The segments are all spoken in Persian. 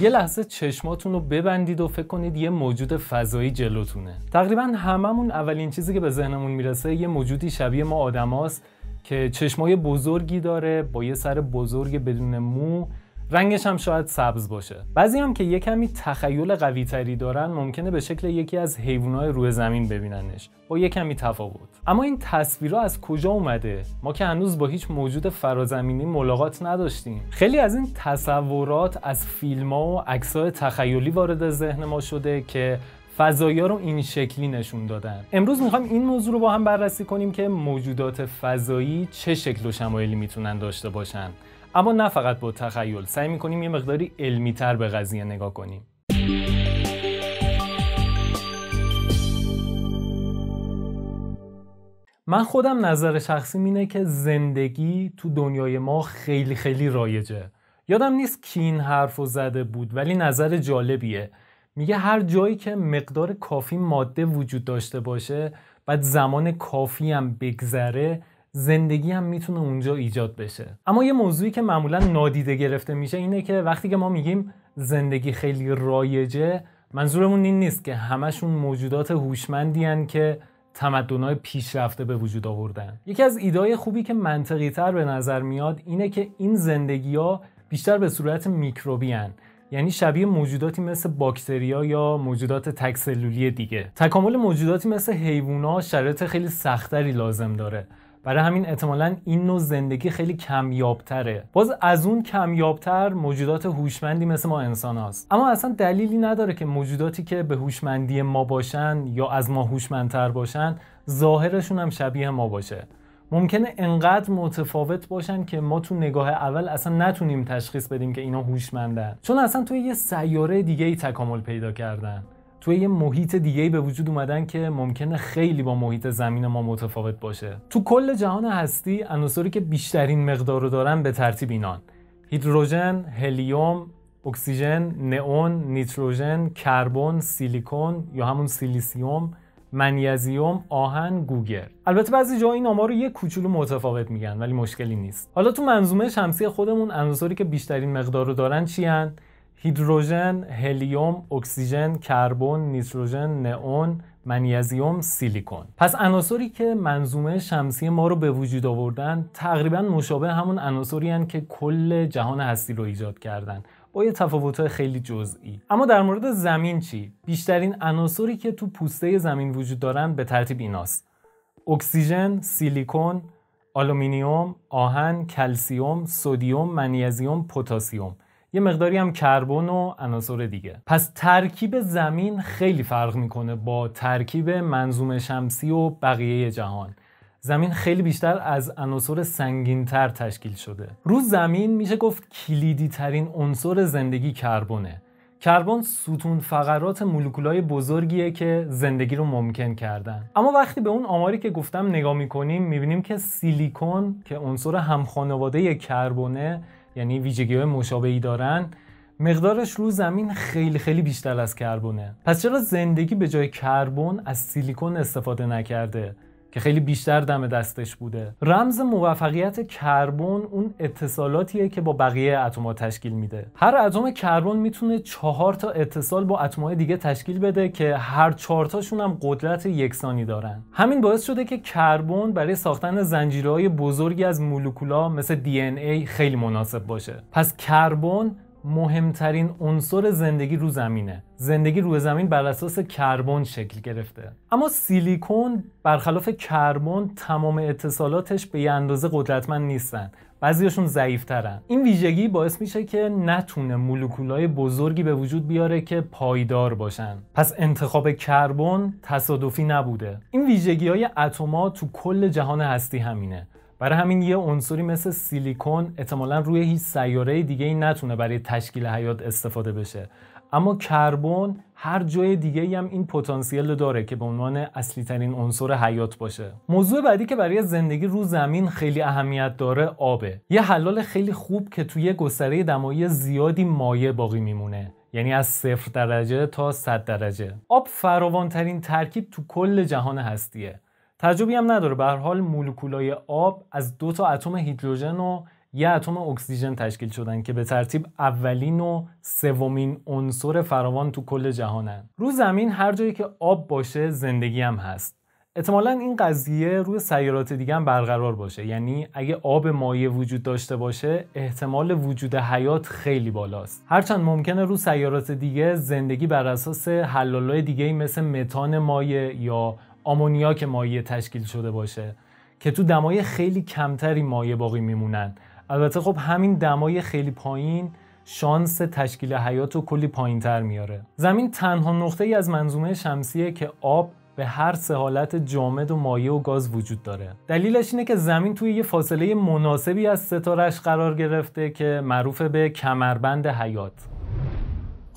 یه لحظه چشماتون رو ببندید و فکر کنید یه موجود فضایی جلوتونه تقریبا هممون اولین چیزی که به ذهنمون میرسه یه موجودی شبیه ما آدماست که چشمای بزرگی داره با یه سر بزرگ بدون مو رنگش هم شاید سبز باشه بعضی هم که یه کمی تخیل قوی تری دارن ممکنه به شکل یکی از حیوانات روی زمین ببیننش با یه کمی تفاوت اما این تصویرها از کجا اومده ما که هنوز با هیچ موجود فرازمینی ملاقات نداشتیم خیلی از این تصورات از فیلم و عکس‌های تخیلی وارد ذهن ما شده که فضایا رو این شکلی نشون دادن امروز میخوام این موضوع رو با هم بررسی کنیم که موجودات فضایی چه شکل و شمایلی میتونن داشته باشن اما نه فقط با تخیل سعی میکنیم یه مقداری علمی تر به قضیه نگاه کنیم من خودم نظر شخصی اینه که زندگی تو دنیای ما خیلی خیلی رایجه یادم نیست کی این حرف زده بود ولی نظر جالبیه میگه هر جایی که مقدار کافی ماده وجود داشته باشه بعد زمان کافی هم بگذره زندگی هم میتونه اونجا ایجاد بشه اما یه موضوعی که معمولا نادیده گرفته میشه اینه که وقتی که ما میگیم زندگی خیلی رایجه منظورمون این نیست که همشون موجودات هوشمندیان که تمدنهای پیشرفته به وجود آوردن یکی از ایدای خوبی که منطقی تر به نظر میاد اینه که این زندگی ها بیشتر به صورت میکروبی هن. یعنی شبیه موجوداتی مثل باکتریا یا موجودات تکسلولی دیگه تکامل موجوداتی مثل حیوونا شرایط خیلی سختری لازم داره برای همین احتمالا این نوع زندگی خیلی کمیابتره باز از اون کمیابتر موجودات هوشمندی مثل ما انسان هاست اما اصلا دلیلی نداره که موجوداتی که به هوشمندی ما باشن یا از ما هوشمندتر باشن ظاهرشون هم شبیه ما باشه ممکنه انقدر متفاوت باشن که ما تو نگاه اول اصلا نتونیم تشخیص بدیم که اینا هوشمندن چون اصلا توی یه سیاره دیگه ای تکامل پیدا کردن توی یه محیط دیگه به وجود اومدن که ممکنه خیلی با محیط زمین ما متفاوت باشه تو کل جهان هستی عناصری که بیشترین مقدار رو دارن به ترتیب اینان هیدروژن، هلیوم، اکسیژن، نئون، نیتروژن، کربن، سیلیکون یا همون سیلیسیوم، منیزیوم، آهن، گوگر. البته بعضی جا این آمار رو یه کوچولو متفاوت میگن ولی مشکلی نیست. حالا تو منظومه شمسی خودمون عناصری که بیشترین مقدار رو دارن چی هیدروژن، هلیوم، اکسیژن، کربن، نیتروژن، نئون، منیزیوم، سیلیکون. پس عناصری که منظومه شمسی ما رو به وجود آوردن تقریبا مشابه همون عناصری که کل جهان هستی رو ایجاد کردن. با یه تفاوت‌های خیلی جزئی اما در مورد زمین چی بیشترین عناصری که تو پوسته زمین وجود دارن به ترتیب ایناست اکسیژن سیلیکون آلومینیوم آهن کلسیوم سودیوم منیزیوم، پتاسیم یه مقداری هم کربن و عناصر دیگه پس ترکیب زمین خیلی فرق میکنه با ترکیب منظوم شمسی و بقیه جهان زمین خیلی بیشتر از عناصر سنگینتر تشکیل شده رو زمین میشه گفت کلیدی ترین عنصر زندگی کربونه کربن ستون فقرات مولکولای بزرگیه که زندگی رو ممکن کردن اما وقتی به اون آماری که گفتم نگاه میکنیم میبینیم که سیلیکون که عنصر همخانواده کربونه یعنی ویژگی های مشابهی دارن مقدارش رو زمین خیلی خیلی بیشتر از کربونه پس چرا زندگی به جای کربن از سیلیکون استفاده نکرده که خیلی بیشتر دم دستش بوده رمز موفقیت کربن اون اتصالاتیه که با بقیه اتمها تشکیل میده هر اتم کربن میتونه چهار تا اتصال با اتمهای دیگه تشکیل بده که هر چهار تاشون هم قدرت یکسانی دارن همین باعث شده که کربن برای ساختن زنجیرهای بزرگی از مولکولا مثل DNA خیلی مناسب باشه پس کربن مهمترین عنصر زندگی رو زمینه زندگی روی زمین بر اساس کربن شکل گرفته اما سیلیکون برخلاف کربن تمام اتصالاتش به یه اندازه قدرتمند نیستن بعضیشون ضعیفترن این ویژگی باعث میشه که نتونه مولکولای بزرگی به وجود بیاره که پایدار باشن پس انتخاب کربن تصادفی نبوده این ویژگی های اتما تو کل جهان هستی همینه برای همین یه عنصری مثل سیلیکون احتمالا روی هیچ سیاره دیگه ای نتونه برای تشکیل حیات استفاده بشه اما کربن هر جای دیگه هم این پتانسیل داره که به عنوان اصلی ترین عنصر حیات باشه موضوع بعدی که برای زندگی رو زمین خیلی اهمیت داره آبه یه حلال خیلی خوب که توی گستره دمایی زیادی مایع باقی میمونه یعنی از صفر درجه تا 100 درجه آب فراوانترین ترکیب تو کل جهان هستیه تعجبی هم نداره به هر حال مولکولای آب از دو تا اتم هیدروژن و یه اتم اکسیژن تشکیل شدن که به ترتیب اولین و سومین عنصر فراوان تو کل جهانن رو زمین هر جایی که آب باشه زندگی هم هست احتمالا این قضیه روی سیارات دیگه هم برقرار باشه یعنی اگه آب مایع وجود داشته باشه احتمال وجود حیات خیلی بالاست هرچند ممکنه رو سیارات دیگه زندگی بر اساس حلالای دیگه مثل متان مایع یا آمونیاک مایع تشکیل شده باشه که تو دمای خیلی کمتری مایع باقی میمونن البته خب همین دمای خیلی پایین شانس تشکیل حیات رو کلی پایین تر میاره زمین تنها نقطه ای از منظومه شمسیه که آب به هر سه حالت جامد و مایع و گاز وجود داره دلیلش اینه که زمین توی یه فاصله مناسبی از ستارش قرار گرفته که معروف به کمربند حیات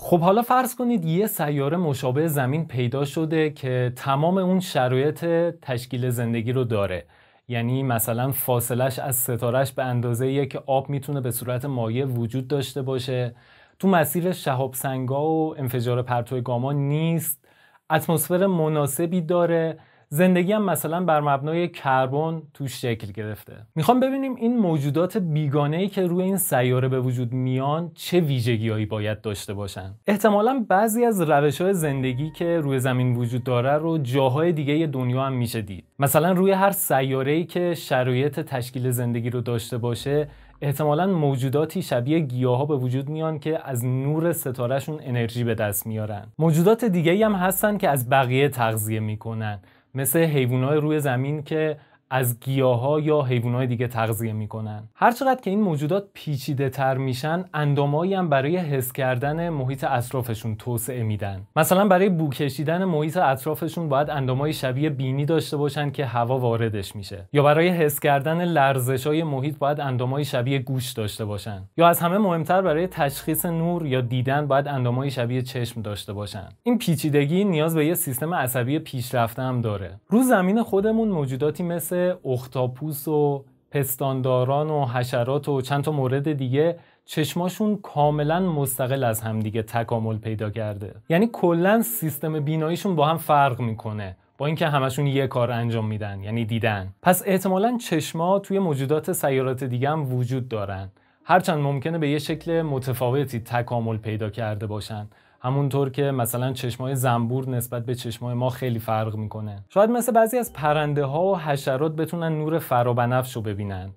خب حالا فرض کنید یه سیاره مشابه زمین پیدا شده که تمام اون شرایط تشکیل زندگی رو داره یعنی مثلا فاصلش از ستارش به اندازه که آب میتونه به صورت مایع وجود داشته باشه تو مسیر شهاب و انفجار پرتو گاما نیست اتمسفر مناسبی داره زندگی هم مثلا بر مبنای کربن توش شکل گرفته میخوام ببینیم این موجودات بیگانه ای که روی این سیاره به وجود میان چه ویژگیهایی باید داشته باشن احتمالا بعضی از روش های زندگی که روی زمین وجود داره رو جاهای دیگه دنیا هم میشه دید مثلا روی هر سیاره ای که شرایط تشکیل زندگی رو داشته باشه احتمالا موجوداتی شبیه گیاه ها به وجود میان که از نور ستارهشون انرژی به دست میارن موجودات دیگه هم هستن که از بقیه تغذیه میکنن مثل حیوانات روی زمین که از گیاها یا حیوانات دیگه تغذیه میکنن هرچقدر که این موجودات پیچیده میشن اندامایی هم برای حس کردن محیط اطرافشون توسعه میدن مثلا برای بو کشیدن محیط اطرافشون باید اندامای شبیه بینی داشته باشن که هوا واردش میشه یا برای حس کردن لرزش های محیط باید اندامای شبیه گوش داشته باشن یا از همه مهمتر برای تشخیص نور یا دیدن باید اندامای شبیه چشم داشته باشن این پیچیدگی نیاز به یه سیستم عصبی پیشرفته هم داره رو زمین خودمون موجوداتی مثل اختاپوس و پستانداران و حشرات و چند تا مورد دیگه چشماشون کاملا مستقل از همدیگه تکامل پیدا کرده یعنی کلا سیستم بیناییشون با هم فرق میکنه با اینکه همشون یه کار انجام میدن یعنی دیدن پس احتمالا چشما توی موجودات سیارات دیگه هم وجود دارن هرچند ممکنه به یه شکل متفاوتی تکامل پیدا کرده باشن همونطور که مثلا چشمای زنبور نسبت به چشمای ما خیلی فرق میکنه شاید مثل بعضی از پرنده ها و حشرات بتونن نور فرابنفش رو ببینن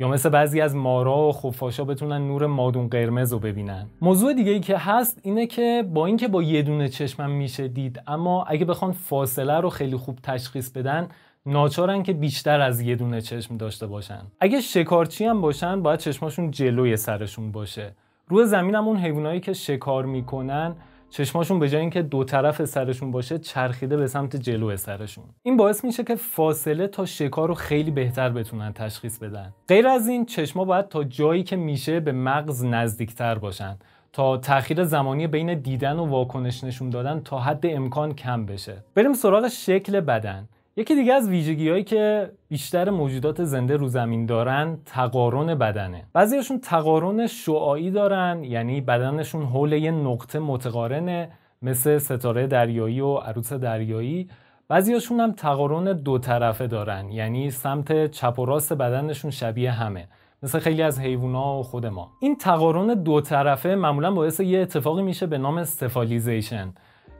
یا مثل بعضی از مارا و خفاشا بتونن نور مادون قرمز رو ببینن موضوع دیگه ای که هست اینه که با اینکه با یه دونه چشمم میشه دید اما اگه بخوان فاصله رو خیلی خوب تشخیص بدن ناچارن که بیشتر از یه دونه چشم داشته باشن اگه شکارچی هم باشن باید چشماشون جلوی سرشون باشه روی زمین اون حیوانایی که شکار میکنن چشماشون به جای اینکه دو طرف سرشون باشه چرخیده به سمت جلو سرشون این باعث میشه که فاصله تا شکار رو خیلی بهتر بتونن تشخیص بدن غیر از این چشما باید تا جایی که میشه به مغز نزدیکتر باشن تا تاخیر زمانی بین دیدن و واکنش نشون دادن تا حد امکان کم بشه بریم سراغ شکل بدن یکی دیگه از ویژگی‌هایی که بیشتر موجودات زنده رو زمین دارن تقارن بدنه بعضیشون تقارن شعاعی دارن یعنی بدنشون حول یه نقطه متقارنه مثل ستاره دریایی و عروس دریایی بعضیاشون هم تقارن دو طرفه دارن یعنی سمت چپ و راست بدنشون شبیه همه مثل خیلی از حیوونا و خود ما این تقارن دو طرفه معمولا باعث یه اتفاقی میشه به نام استفالیزیشن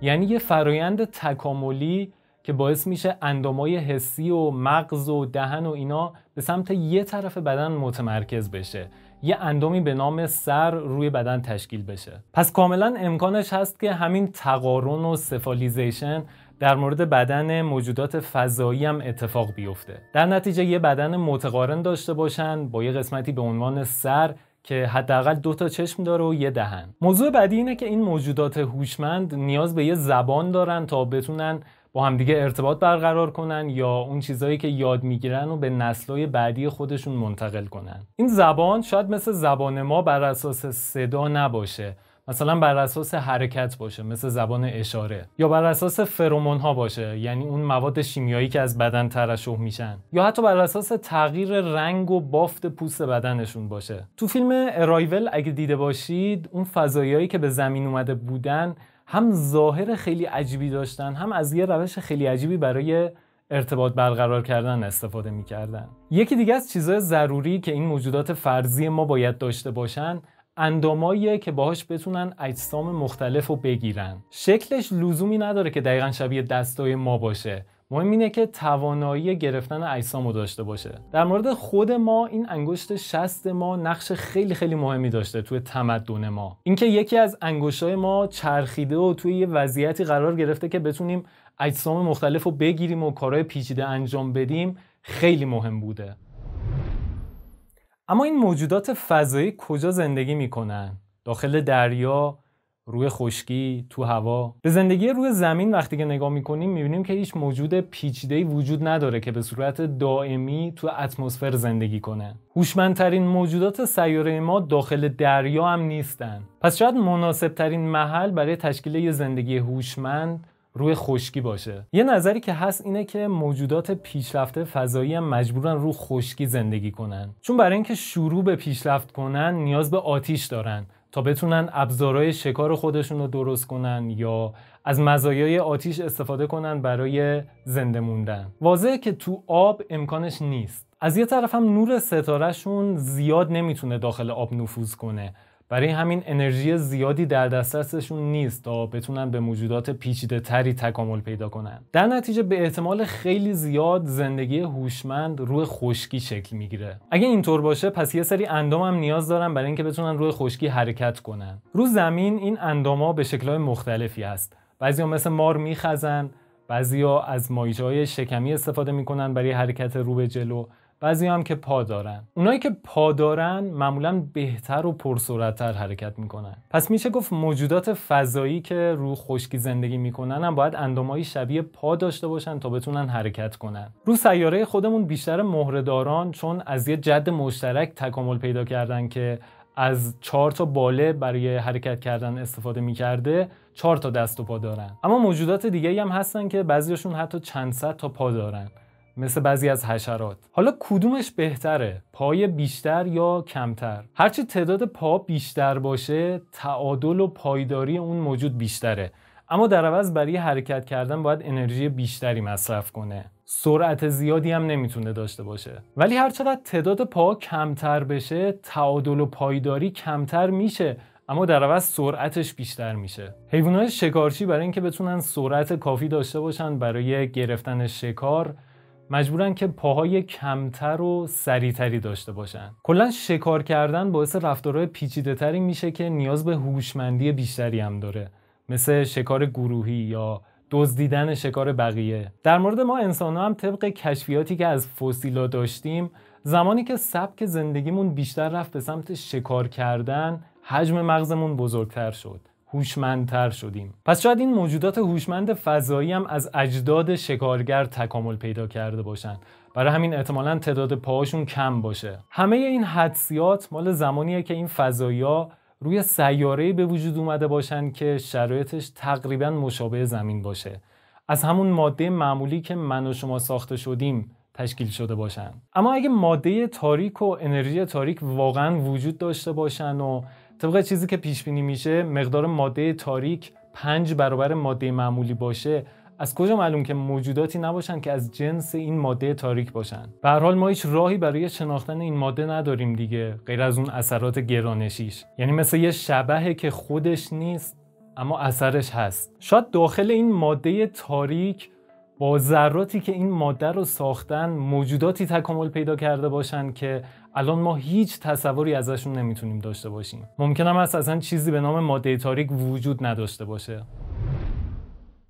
یعنی یه فرایند تکاملی که باعث میشه اندامای حسی و مغز و دهن و اینا به سمت یه طرف بدن متمرکز بشه یه اندامی به نام سر روی بدن تشکیل بشه پس کاملا امکانش هست که همین تقارن و سفالیزیشن در مورد بدن موجودات فضایی هم اتفاق بیفته در نتیجه یه بدن متقارن داشته باشن با یه قسمتی به عنوان سر که حداقل دو تا چشم داره و یه دهن موضوع بعدی اینه که این موجودات هوشمند نیاز به یه زبان دارن تا بتونن با همدیگه ارتباط برقرار کنن یا اون چیزهایی که یاد میگیرن و به نسلهای بعدی خودشون منتقل کنن این زبان شاید مثل زبان ما بر اساس صدا نباشه مثلا بر اساس حرکت باشه مثل زبان اشاره یا بر اساس فرومون ها باشه یعنی اون مواد شیمیایی که از بدن ترشح میشن یا حتی بر اساس تغییر رنگ و بافت پوست بدنشون باشه تو فیلم ارایول اگه دیده باشید اون فضایایی که به زمین اومده بودن هم ظاهر خیلی عجیبی داشتن هم از یه روش خیلی عجیبی برای ارتباط برقرار کردن استفاده میکردن یکی دیگه از چیزهای ضروری که این موجودات فرضی ما باید داشته باشن انداماییه که باهاش بتونن اجسام مختلف رو بگیرن شکلش لزومی نداره که دقیقا شبیه دستای ما باشه مهم اینه که توانایی گرفتن اجسام رو داشته باشه در مورد خود ما این انگشت شست ما نقش خیلی خیلی مهمی داشته توی تمدن ما اینکه یکی از انگشتهای ما چرخیده و توی یه وضعیتی قرار گرفته که بتونیم اجسام مختلف رو بگیریم و کارهای پیچیده انجام بدیم خیلی مهم بوده اما این موجودات فضایی کجا زندگی میکنن داخل دریا روی خشکی تو هوا به زندگی روی زمین وقتی که نگاه میکنیم میبینیم که هیچ موجود ای وجود نداره که به صورت دائمی تو اتمسفر زندگی کنه هوشمندترین موجودات سیاره ما داخل دریا هم نیستن پس شاید ترین محل برای تشکیل یه زندگی هوشمند روی خشکی باشه یه نظری که هست اینه که موجودات پیشرفته فضایی هم مجبورن رو خشکی زندگی کنن چون برای اینکه شروع به پیشرفت کنن نیاز به آتیش دارن تا بتونن ابزارهای شکار خودشون رو درست کنن یا از مزایای آتیش استفاده کنن برای زنده موندن واضحه که تو آب امکانش نیست از یه طرف هم نور ستارهشون زیاد نمیتونه داخل آب نفوذ کنه برای همین انرژی زیادی در دسترسشون نیست تا بتونن به موجودات پیچیده تری تکامل پیدا کنن در نتیجه به احتمال خیلی زیاد زندگی هوشمند روی خشکی شکل میگیره اگه اینطور باشه پس یه سری اندام هم نیاز دارن برای اینکه بتونن روی خشکی حرکت کنن رو زمین این اندام به شکل‌های مختلفی هست بعضی ها مثل مار میخزن بعضی ها از مایچه شکمی استفاده میکنن برای حرکت رو به جلو بعضی هم که پا دارن اونایی که پا دارن معمولا بهتر و پرسرعتتر حرکت میکنن پس میشه گفت موجودات فضایی که رو خشکی زندگی میکنن هم باید اندامایی شبیه پا داشته باشن تا بتونن حرکت کنن رو سیاره خودمون بیشتر مهرهداران چون از یه جد مشترک تکامل پیدا کردن که از چهار تا باله برای حرکت کردن استفاده میکرده چهار تا دست و پا دارن اما موجودات دیگه هم هستن که بعضیشون حتی چند صد تا پا دارن مثل بعضی از حشرات حالا کدومش بهتره پای بیشتر یا کمتر هرچی تعداد پا بیشتر باشه تعادل و پایداری اون موجود بیشتره اما در عوض برای حرکت کردن باید انرژی بیشتری مصرف کنه سرعت زیادی هم نمیتونه داشته باشه ولی هرچقدر تعداد پا کمتر بشه تعادل و پایداری کمتر میشه اما در عوض سرعتش بیشتر میشه حیوانات شکارچی برای اینکه بتونن سرعت کافی داشته باشن برای گرفتن شکار مجبورن که پاهای کمتر و سریعتری داشته باشن کلا شکار کردن باعث رفتارهای پیچیدهتری میشه که نیاز به هوشمندی بیشتری هم داره مثل شکار گروهی یا دزدیدن شکار بقیه در مورد ما انسان هم طبق کشفیاتی که از فسیلا داشتیم زمانی که سبک زندگیمون بیشتر رفت به سمت شکار کردن حجم مغزمون بزرگتر شد هوشمندتر شدیم پس شاید این موجودات هوشمند فضایی هم از اجداد شکارگر تکامل پیدا کرده باشن برای همین احتمالا تعداد پاهاشون کم باشه همه این حدسیات مال زمانیه که این فضایی روی سیاره به وجود اومده باشن که شرایطش تقریبا مشابه زمین باشه از همون ماده معمولی که من و شما ساخته شدیم تشکیل شده باشن اما اگه ماده تاریک و انرژی تاریک واقعا وجود داشته باشن و طبق چیزی که پیش بینی میشه مقدار ماده تاریک پنج برابر ماده معمولی باشه از کجا معلوم که موجوداتی نباشن که از جنس این ماده تاریک باشن به حال ما هیچ راهی برای شناختن این ماده نداریم دیگه غیر از اون اثرات گرانشیش یعنی مثل یه شبهه که خودش نیست اما اثرش هست شاید داخل این ماده تاریک با ذراتی که این ماده رو ساختن موجوداتی تکامل پیدا کرده باشن که الان ما هیچ تصوری ازشون نمیتونیم داشته باشیم ممکنم است اصلا چیزی به نام ماده تاریک وجود نداشته باشه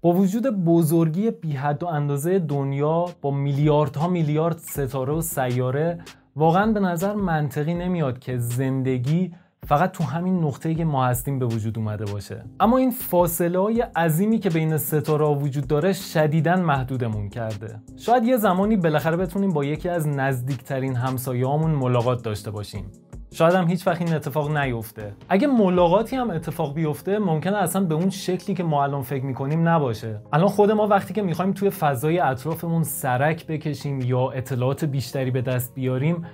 با وجود بزرگی بی و اندازه دنیا با میلیاردها میلیارد ستاره و سیاره واقعا به نظر منطقی نمیاد که زندگی فقط تو همین نقطه‌ای که ما هستیم به وجود اومده باشه اما این فاصله های عظیمی که بین ستاره وجود داره شدیدا محدودمون کرده شاید یه زمانی بالاخره بتونیم با یکی از نزدیکترین همسایه‌هامون ملاقات داشته باشیم شاید هم هیچ وقت این اتفاق نیفته اگه ملاقاتی هم اتفاق بیفته ممکنه اصلا به اون شکلی که ما الان فکر میکنیم نباشه الان خود ما وقتی که میخوایم توی فضای اطرافمون سرک بکشیم یا اطلاعات بیشتری به دست بیاریم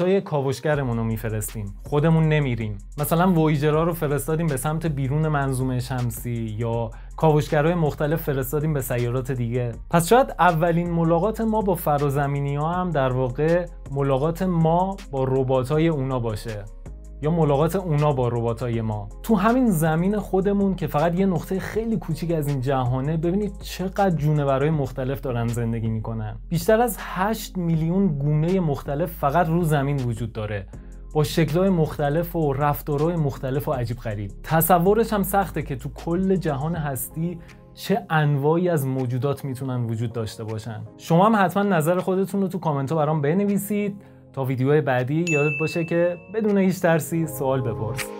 های کاوشگرمون رو میفرستیم خودمون نمیریم مثلا ویجرا رو فرستادیم به سمت بیرون منظومه شمسی یا کاوشگرهای مختلف فرستادیم به سیارات دیگه پس شاید اولین ملاقات ما با فرازمینی ها هم در واقع ملاقات ما با رباتای اونا باشه یا ملاقات اونا با رباتای ما تو همین زمین خودمون که فقط یه نقطه خیلی کوچیک از این جهانه ببینید چقدر برای مختلف دارن زندگی میکنن بیشتر از 8 میلیون گونه مختلف فقط رو زمین وجود داره با شکلهای مختلف و رفتارهای مختلف و عجیب غریب تصورش هم سخته که تو کل جهان هستی چه انواعی از موجودات میتونن وجود داشته باشن شما هم حتما نظر خودتون رو تو کامنت ها برام بنویسید تا ویدیو بعدی یادت باشه که بدون هیچ ترسی سوال بپرس